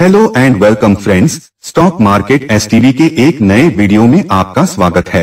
hello and welcome friends stock market एस के एक नए वीडियो में आपका स्वागत है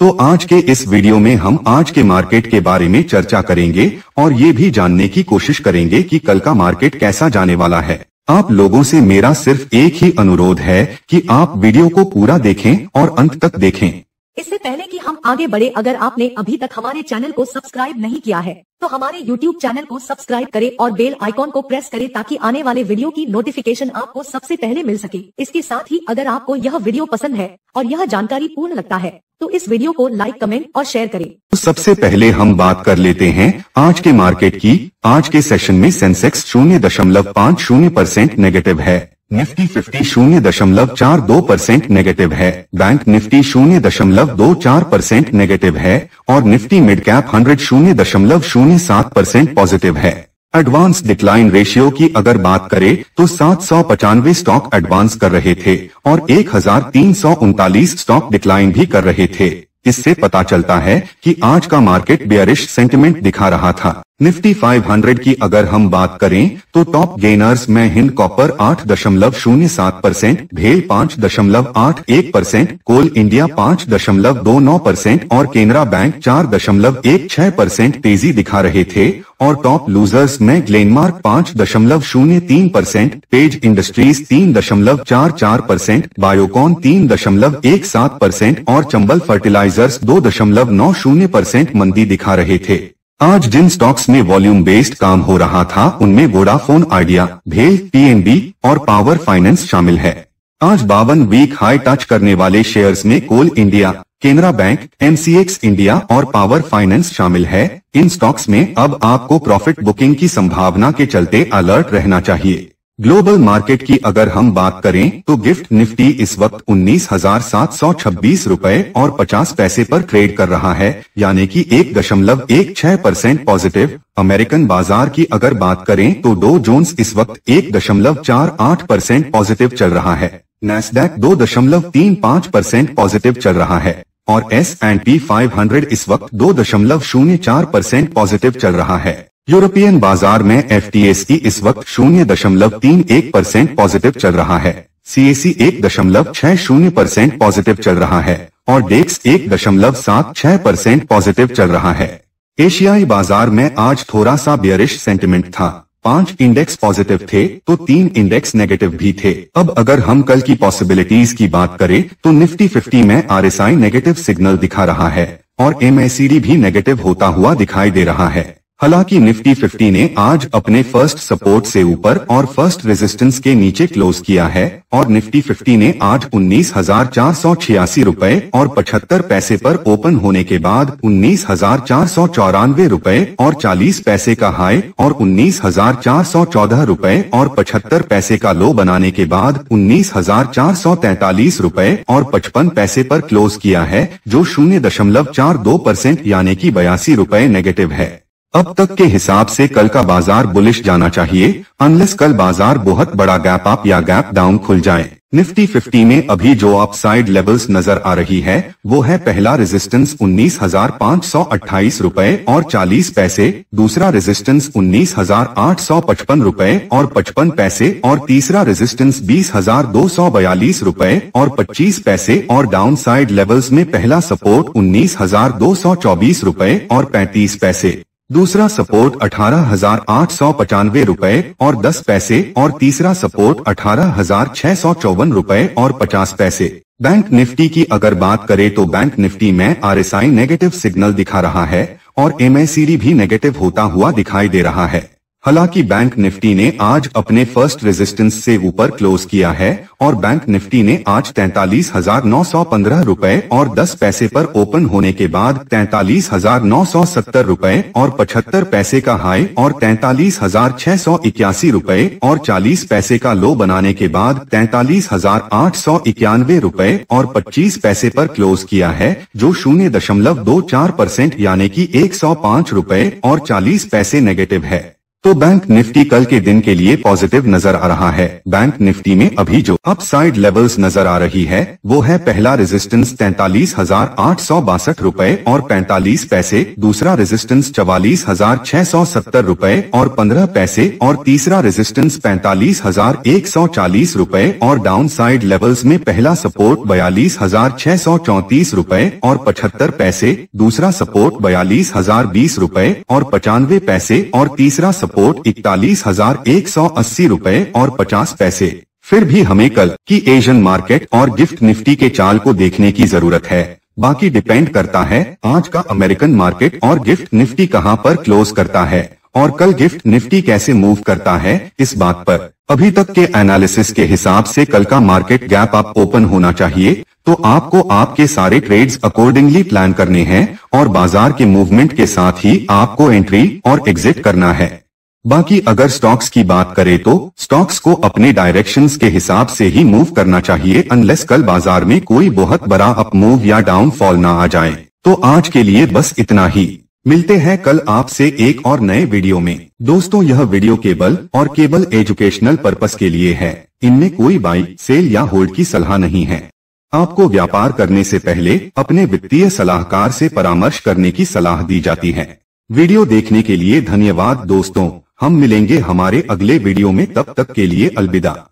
तो आज के इस वीडियो में हम आज के मार्केट के बारे में चर्चा करेंगे और ये भी जानने की कोशिश करेंगे कि कल का मार्केट कैसा जाने वाला है आप लोगों से मेरा सिर्फ एक ही अनुरोध है कि आप वीडियो को पूरा देखें और अंत तक देखें इससे पहले कि हम आगे बढ़े अगर आपने अभी तक हमारे चैनल को सब्सक्राइब नहीं किया है तो हमारे YouTube चैनल को सब्सक्राइब करें और बेल आइकॉन को प्रेस करें ताकि आने वाले वीडियो की नोटिफिकेशन आपको सबसे पहले मिल सके इसके साथ ही अगर आपको यह वीडियो पसंद है और यह जानकारी पूर्ण लगता है तो इस वीडियो को लाइक कमेंट और शेयर करें तो सबसे पहले हम बात कर लेते हैं आज के मार्केट की आज के सेशन में सेंसेक्स शून्य दशमलव पाँच शून्य परसेंट नेगेटिव है निफ्टी फिफ्टी शून्य दशमलव चार दो परसेंट नेगेटिव है बैंक निफ्टी शून्य दशमलव दो चार परसेंट नेगेटिव है और निफ्टी मिड कैप हंड्रेड शून्य दशमलव शून्य सात परसेंट पॉजिटिव है एडवांस डिक्लाइन रेशियो की अगर बात करें तो सात सौ पचानवे स्टॉक एडवांस कर रहे थे और एक हजार तीन सौ उनतालीस स्टॉक डिक्लाइन भी कर रहे थे इससे पता चलता है कि आज का मार्केट बेयरिश सेंटिमेंट दिखा रहा था निफ्टी 500 की अगर हम बात करें तो टॉप गेनर्स में हिंद कॉपर 8.07 दशमलव शून्य सात परसेंट भेल पाँच दशमलव आठ एक परसेंट कोल इंडिया पाँच दशमलव दो नौ परसेंट और केनरा बैंक चार दशमलव एक छह परसेंट तेजी दिखा रहे थे और टॉप लूजर्स में ग्लेनमार्क पाँच दशमलव शून्य तीन परसेंट पेज इंडस्ट्रीज तीन दशमलव चार चार परसेंट बायोकॉन तीन दशमलव एक सात परसेंट और चंबल फर्टिलाइजर्स दो दशमलव नौ शून्य परसेंट मंदी दिखा रहे थे आज जिन स्टॉक्स में वॉल्यूम बेस्ड काम हो रहा था उनमें वोडाफोन आइडिया भेल पीएनबी और पावर फाइनेंस शामिल है आज बावन वीक हाई टच करने वाले शेयर्स में Coal India Canara bank MCX India और पावर फाइनेंस शामिल है इन स्टॉक्स में अब आपको प्रॉफिट बुकिंग की संभावना के चलते अलर्ट रहना चाहिए ग्लोबल मार्केट की अगर हम बात करें तो गिफ्ट निफ्टी इस वक्त उन्नीस हजार सात सौ छब्बीस रूपए और पचास पैसे पर ट्रेड कर रहा है यानी कि एक दशमलव एक छह परसेंट पॉजिटिव अमेरिकन बाजार की अगर बात करें तो दो जोन्स इस वक्त एक दशमलव चार आठ परसेंट पॉजिटिव चल रहा है नेस्डेक दो दशमलव तीन पाँच परसेंट पॉजिटिव चल रहा है और एस एंड पी 500 इस वक्त दो दशमलव शून्य चार परसेंट पॉजिटिव चल रहा है यूरोपियन बाजार में एफ इस वक्त शून्य दशमलव तीन एक परसेंट पॉजिटिव चल रहा है सी ए सी एक दशमलव छह शून्य परसेंट पॉजिटिव चल रहा है और डेक्स एक दशमलव सात छह परसेंट पॉजिटिव चल रहा है एशियाई बाजार में आज थोड़ा सा बियरिश सेंटिमेंट था पांच इंडेक्स पॉजिटिव थे तो तीन इंडेक्स नेगेटिव भी थे अब अगर हम कल की पॉसिबिलिटीज की बात करें तो निफ्टी फिफ्टी में आर नेगेटिव सिग्नल दिखा रहा है और एम भी नेगेटिव होता हुआ दिखाई दे रहा है हालांकि निफ्टी 50 ने आज अपने फर्स्ट सपोर्ट से ऊपर और फर्स्ट रेजिस्टेंस के नीचे क्लोज किया है और निफ्टी 50 ने आज उन्नीस हजार चार सौ छियासी रूपए और पचहत्तर पैसे पर ओपन होने के बाद उन्नीस हजार चार सौ चौरानवे रूपए और चालीस पैसे का हाई और उन्नीस हजार चार सौ चौदह रूपए और पचहत्तर पैसे का लो बनाने के बाद उन्नीस हजार चार सौ तैतालीस रूपए और पचपन पैसे पर क्लोज किया है जो शून्य दशमलव चार दो परसेंट यानी कि बयासी रूपए नेगेटिव है अब तक के हिसाब से कल का बाजार बुलिश जाना चाहिए अनलेस कल बाजार बहुत बड़ा गैप अप या गैप डाउन खुल जाए निफ्टी 50 में अभी जो अपसाइड लेवल्स नजर आ रही है वो है पहला रेजिस्टेंस उन्नीस हजार पाँच सौ अट्ठाईस रूपए और चालीस पैसे दूसरा रेजिस्टेंस उन्नीस हजार आठ सौ पचपन रूपए और पचपन पैसे और तीसरा रेजिस्टेंस बीस हजार दो सौ बयालीस रूपए और पच्चीस पैसे और डाउन साइड लेवल्स में पहला सपोर्ट उन्नीस हजार दो सौ चौबीस रूपए और पैंतीस पैसे दूसरा सपोर्ट अठारह हजार आठ सौ पचानवे रूपए और दस पैसे और तीसरा सपोर्ट अठारह हजार छह सौ चौवन रूपए और पचास पैसे बैंक निफ्टी की अगर बात करें तो बैंक निफ्टी में आरएसआई नेगेटिव सिग्नल दिखा रहा है और एमएसीडी भी नेगेटिव होता हुआ दिखाई दे रहा है हालांकि बैंक निफ्टी ने आज अपने फर्स्ट रेजिस्टेंस से ऊपर क्लोज किया है और बैंक निफ्टी ने आज तैतालीस हजार नौ सौ पंद्रह रूपए और दस पैसे पर ओपन होने के बाद तैतालीस हजार नौ सौ सत्तर रूपए और पचहत्तर पैसे का हाई और तैतालीस हजार छह सौ इक्यासी रूपए और चालीस पैसे का लो बनाने के बाद तैतालीस हजार आठ सौ इक्यानवे रूपए और पच्चीस पैसे पर क्लोज किया है जो शून्य दशमलव दो चार परसेंट यानी कि एक सौ पाँच रूपए और चालीस पैसे नेगेटिव है तो बैंक निफ्टी कल के दिन के लिए पॉजिटिव नजर आ रहा है बैंक निफ्टी में अभी जो अपसाइड लेवल्स नजर आ रही है वो है पहला रेजिस्टेंस तैतालीस हजार आठ सौ बासठ रूपए और पैंतालीस पैसे दूसरा रेजिस्टेंस चवालीस हजार छह सौ सत्तर रूपए और पंद्रह पैसे और तीसरा रेजिस्टेंस पैंतालीस हजार एक सौ चालीस रूपए और डाउन साइड लेवल्स में पहला सपोर्ट बयालीस हजार छह सौ चौतीस रूपए और पचहत्तर पैसे दूसरा सपोर्ट बयालीस हजार बीस रूपए और पचानवे पैसे और तीसरा सपोर्ट रिपोर्ट इकतालीस हजार एक सौ अस्सी रूपए और पचास पैसे फिर भी हमें कल की एशियन मार्केट और गिफ्ट निफ्टी के चाल को देखने की जरूरत है बाकी डिपेंड करता है आज का अमेरिकन मार्केट और गिफ्ट निफ्टी कहाँ पर क्लोज करता है और कल गिफ्ट निफ्टी कैसे मूव करता है इस बात पर अभी तक के एनालिसिस के हिसाब से कल का मार्केट गैप आप ओपन होना चाहिए तो आपको आपके सारे ट्रेड्स अकॉर्डिंगली प्लान करने हैं और बाजार के मूवमेंट के साथ ही आपको एंट्री और एग्जिट करना है बाकी अगर स्टॉक्स की बात करें तो स्टॉक्स को अपने डायरेक्शंस के हिसाब से ही मूव करना चाहिए अनलेस कल बाजार में कोई बहुत बड़ा अप मूव या डाउनफॉल ना आ जाए तो आज के लिए बस इतना ही मिलते हैं कल आपसे एक और नए वीडियो में दोस्तों यह वीडियो केबल और केबल एजुकेशनल पर्पस के लिए है इनमें कोई बाई सेल या होल्ड की सलाह नहीं है आपको व्यापार करने से पहले अपने वित्तीय सलाहकार से परामर्श करने की सलाह दी जाती है वीडियो देखने के लिए धन्यवाद दोस्तों हम मिलेंगे हमारे अगले वीडियो में तब तक के लिए अलविदा